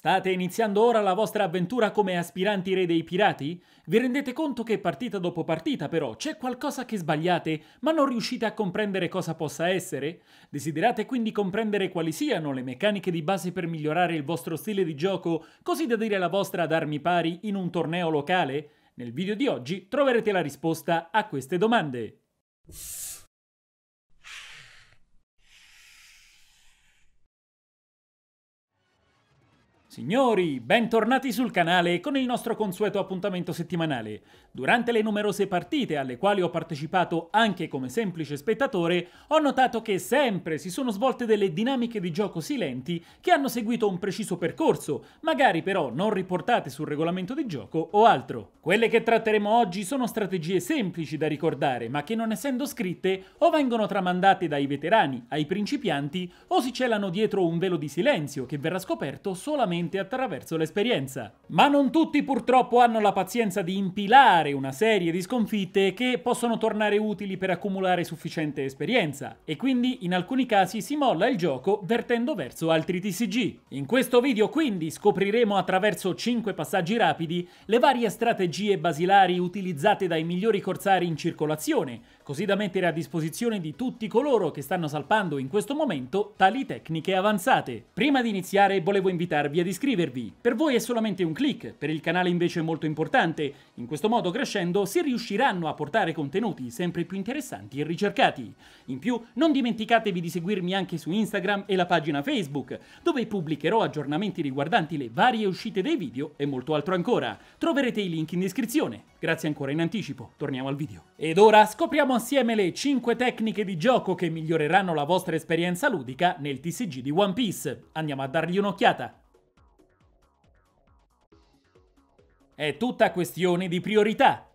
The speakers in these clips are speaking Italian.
State iniziando ora la vostra avventura come aspiranti re dei pirati? Vi rendete conto che partita dopo partita però c'è qualcosa che sbagliate ma non riuscite a comprendere cosa possa essere? Desiderate quindi comprendere quali siano le meccaniche di base per migliorare il vostro stile di gioco così da dire la vostra ad armi pari in un torneo locale? Nel video di oggi troverete la risposta a queste domande. Signori, bentornati sul canale con il nostro consueto appuntamento settimanale. Durante le numerose partite alle quali ho partecipato anche come semplice spettatore, ho notato che sempre si sono svolte delle dinamiche di gioco silenti che hanno seguito un preciso percorso, magari però non riportate sul regolamento di gioco o altro. Quelle che tratteremo oggi sono strategie semplici da ricordare, ma che non essendo scritte o vengono tramandate dai veterani ai principianti o si celano dietro un velo di silenzio che verrà scoperto solamente direttamente attraverso l'esperienza. Ma non tutti purtroppo hanno la pazienza di impilare una serie di sconfitte che possono tornare utili per accumulare sufficiente esperienza e quindi in alcuni casi si molla il gioco vertendo verso altri TCG. In questo video quindi scopriremo attraverso 5 passaggi rapidi le varie strategie basilari utilizzate dai migliori corsari in circolazione, così da mettere a disposizione di tutti coloro che stanno salpando in questo momento tali tecniche avanzate. Prima di iniziare volevo invitarvi ad di iscrivervi. Per voi è solamente un click, per il canale invece è molto importante. In questo modo crescendo si riusciranno a portare contenuti sempre più interessanti e ricercati. In più non dimenticatevi di seguirmi anche su Instagram e la pagina Facebook, dove pubblicherò aggiornamenti riguardanti le varie uscite dei video e molto altro ancora. Troverete i link in descrizione. Grazie ancora in anticipo, torniamo al video. Ed ora scopriamo assieme le 5 tecniche di gioco che miglioreranno la vostra esperienza ludica nel TCG di One Piece. Andiamo a dargli un'occhiata. È tutta questione di priorità.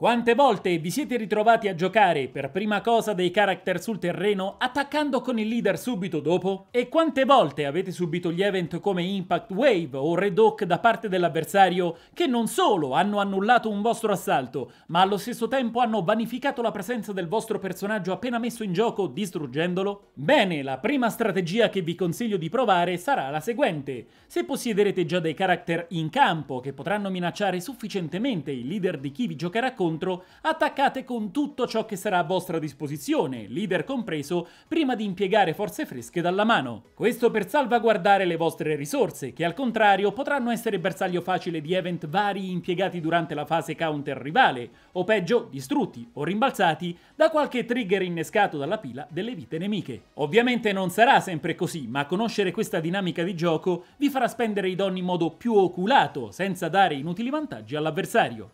Quante volte vi siete ritrovati a giocare per prima cosa dei character sul terreno attaccando con il leader subito dopo? E quante volte avete subito gli event come Impact Wave o Red Hawk da parte dell'avversario che non solo hanno annullato un vostro assalto, ma allo stesso tempo hanno vanificato la presenza del vostro personaggio appena messo in gioco distruggendolo? Bene, la prima strategia che vi consiglio di provare sarà la seguente. Se possiederete già dei character in campo che potranno minacciare sufficientemente il leader di chi vi giocherà contro, scontro, attaccate con tutto ciò che sarà a vostra disposizione, leader compreso, prima di impiegare forze fresche dalla mano. Questo per salvaguardare le vostre risorse, che al contrario potranno essere bersaglio facile di event vari impiegati durante la fase counter rivale, o peggio distrutti o rimbalzati da qualche trigger innescato dalla pila delle vite nemiche. Ovviamente non sarà sempre così, ma conoscere questa dinamica di gioco vi farà spendere i doni in modo più oculato, senza dare inutili vantaggi all'avversario.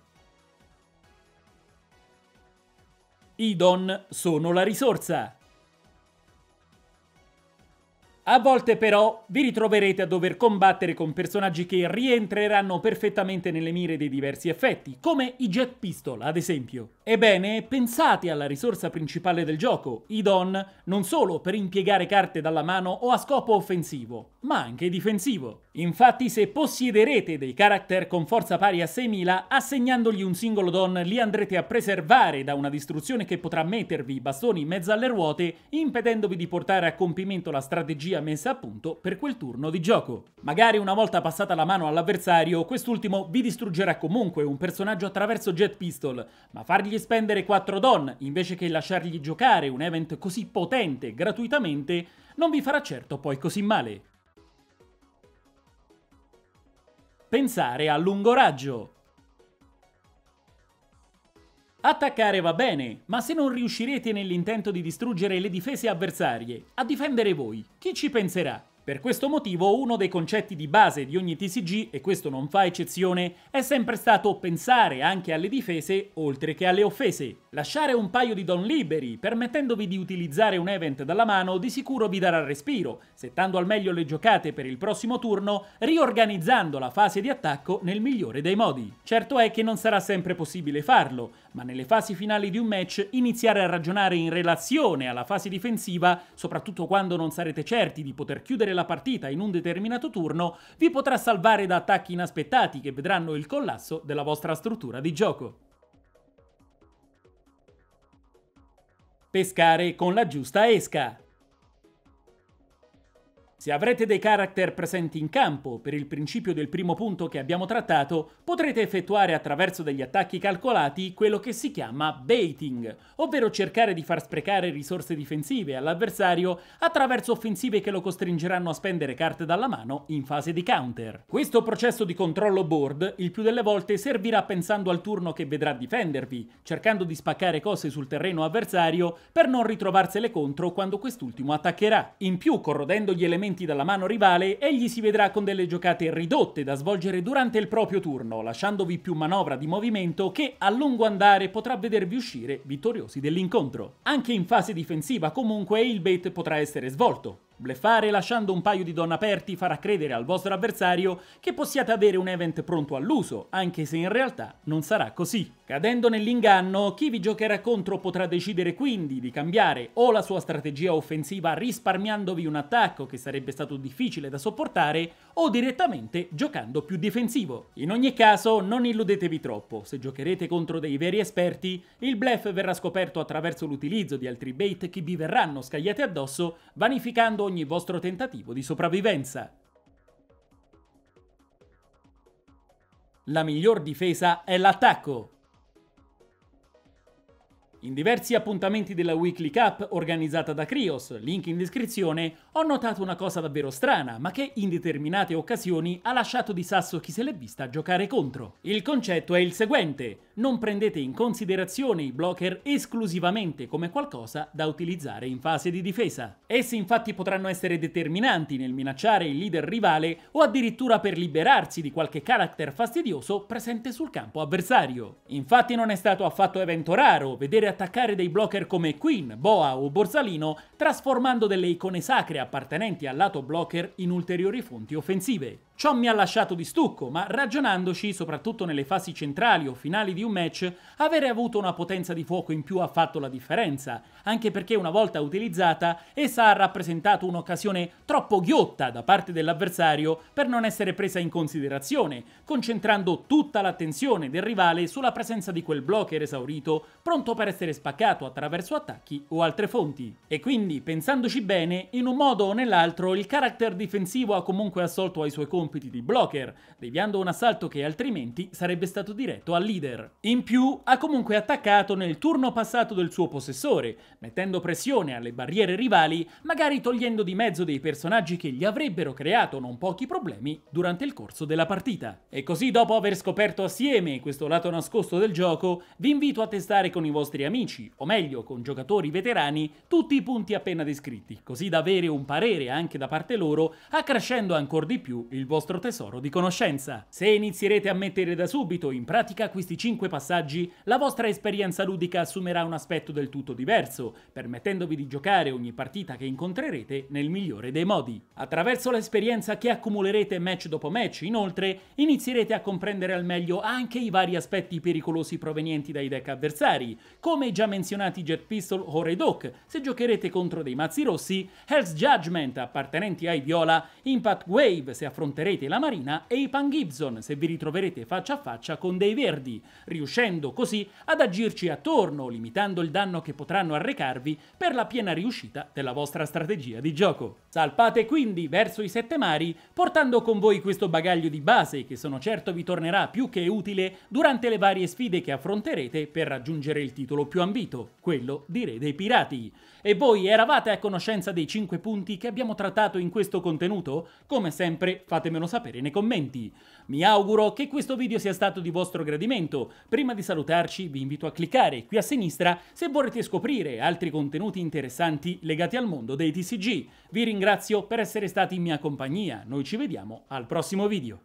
I don sono la risorsa. A volte però vi ritroverete a dover combattere con personaggi che rientreranno perfettamente nelle mire dei diversi effetti, come i jet pistol ad esempio. Ebbene, pensate alla risorsa principale del gioco, i Don, non solo per impiegare carte dalla mano o a scopo offensivo, ma anche difensivo. Infatti se possiederete dei character con forza pari a 6000, assegnandogli un singolo Don li andrete a preservare da una distruzione che potrà mettervi i bastoni in mezzo alle ruote, impedendovi di portare a compimento la strategia messa a punto per quel turno di gioco. Magari una volta passata la mano all'avversario, quest'ultimo vi distruggerà comunque un personaggio attraverso Jet Pistol, ma fargli fargli spendere 4 don invece che lasciargli giocare un event così potente gratuitamente non vi farà certo poi così male. Pensare a lungo raggio. Attaccare va bene, ma se non riuscirete nell'intento di distruggere le difese avversarie, a difendere voi, chi ci penserà? Per questo motivo uno dei concetti di base di ogni TCG, e questo non fa eccezione, è sempre stato pensare anche alle difese oltre che alle offese. Lasciare un paio di don liberi, permettendovi di utilizzare un event dalla mano, di sicuro vi darà respiro, settando al meglio le giocate per il prossimo turno, riorganizzando la fase di attacco nel migliore dei modi. Certo è che non sarà sempre possibile farlo, ma nelle fasi finali di un match iniziare a ragionare in relazione alla fase difensiva, soprattutto quando non sarete certi di poter chiudere la partita in un determinato turno vi potrà salvare da attacchi inaspettati che vedranno il collasso della vostra struttura di gioco. Pescare con la giusta esca. Se avrete dei character presenti in campo, per il principio del primo punto che abbiamo trattato, potrete effettuare attraverso degli attacchi calcolati quello che si chiama baiting, ovvero cercare di far sprecare risorse difensive all'avversario attraverso offensive che lo costringeranno a spendere carte dalla mano in fase di counter. Questo processo di controllo board il più delle volte servirà pensando al turno che vedrà difendervi, cercando di spaccare cose sul terreno avversario per non ritrovarsele contro quando quest'ultimo attaccherà. In più, corrodendo gli elementi punti dalla mano rivale, egli si vedrà con delle giocate ridotte da svolgere durante il proprio turno, lasciandovi più manovra di movimento che a lungo andare potrà vedervi uscire vittoriosi dell'incontro. Anche in fase difensiva comunque il bait potrà essere svolto, Bleffare lasciando un paio di donne aperti farà credere al vostro avversario che possiate avere un event pronto all'uso, anche se in realtà non sarà così. Cadendo nell'inganno, chi vi giocherà contro potrà decidere quindi di cambiare o la sua strategia offensiva risparmiandovi un attacco che sarebbe stato difficile da sopportare, o direttamente giocando più difensivo. In ogni caso, non illudetevi troppo, se giocherete contro dei veri esperti, il bluff verrà scoperto attraverso l'utilizzo di altri bait che vi verranno scagliati addosso, vanificando ogni vostro tentativo di sopravvivenza. La miglior difesa è l'attacco. In diversi appuntamenti della Weekly Cup organizzata da Krios, link in descrizione, ho notato una cosa davvero strana, ma che in determinate occasioni ha lasciato di sasso chi se l'è vista giocare contro. Il concetto è il seguente, non prendete in considerazione i blocker esclusivamente come qualcosa da utilizzare in fase di difesa. Essi infatti potranno essere determinanti nel minacciare il leader rivale o addirittura per liberarsi di qualche character fastidioso presente sul campo avversario. Infatti non è stato affatto evento raro vedere attaccare dei blocker come Queen, Boa o Borsalino, trasformando delle icone sacre appartenenti al lato blocker in ulteriori fonti offensive. Ciò mi ha lasciato di stucco, ma ragionandoci, soprattutto nelle fasi centrali o finali di un match, avere avuto una potenza di fuoco in più ha fatto la differenza, anche perché una volta utilizzata essa ha rappresentato un'occasione troppo ghiotta da parte dell'avversario per non essere presa in considerazione, concentrando tutta l'attenzione del rivale sulla presenza di quel blocker esaurito, pronto per essere spaccato attraverso attacchi o altre fonti. E quindi, pensandoci bene, in un modo o nell'altro il character difensivo ha comunque assolto ai suoi compiti compiti di blocker, deviando un assalto che altrimenti sarebbe stato diretto al leader. In più ha comunque attaccato nel turno passato del suo possessore, mettendo pressione alle barriere rivali, magari togliendo di mezzo dei personaggi che gli avrebbero creato non pochi problemi durante il corso della partita. E così dopo aver scoperto assieme questo lato nascosto del gioco, vi invito a testare con i vostri amici, o meglio con giocatori veterani, tutti i punti appena descritti, così da avere un parere anche da parte loro, accrescendo ancora di più il vostro vostro tesoro di conoscenza. Se inizierete a mettere da subito in pratica questi 5 passaggi, la vostra esperienza ludica assumerà un aspetto del tutto diverso, permettendovi di giocare ogni partita che incontrerete nel migliore dei modi. Attraverso l'esperienza che accumulerete match dopo match, inoltre, inizierete a comprendere al meglio anche i vari aspetti pericolosi provenienti dai deck avversari, come i già menzionati Jet Pistol o Red Hawk, se giocherete contro dei mazzi rossi, Hell's Judgment appartenenti ai viola, Impact Wave se affronterete troverete la Marina e i Pan Gibson se vi ritroverete faccia a faccia con dei verdi, riuscendo così ad agirci attorno, limitando il danno che potranno arrecarvi per la piena riuscita della vostra strategia di gioco. Salpate quindi verso i sette mari, portando con voi questo bagaglio di base che sono certo vi tornerà più che utile durante le varie sfide che affronterete per raggiungere il titolo più ambito, quello di Re dei Pirati. E voi eravate a conoscenza dei 5 punti che abbiamo trattato in questo contenuto? Come sempre fatemelo fatemelo sapere nei commenti. Mi auguro che questo video sia stato di vostro gradimento. Prima di salutarci vi invito a cliccare qui a sinistra se vorrete scoprire altri contenuti interessanti legati al mondo dei TCG. Vi ringrazio per essere stati in mia compagnia, noi ci vediamo al prossimo video.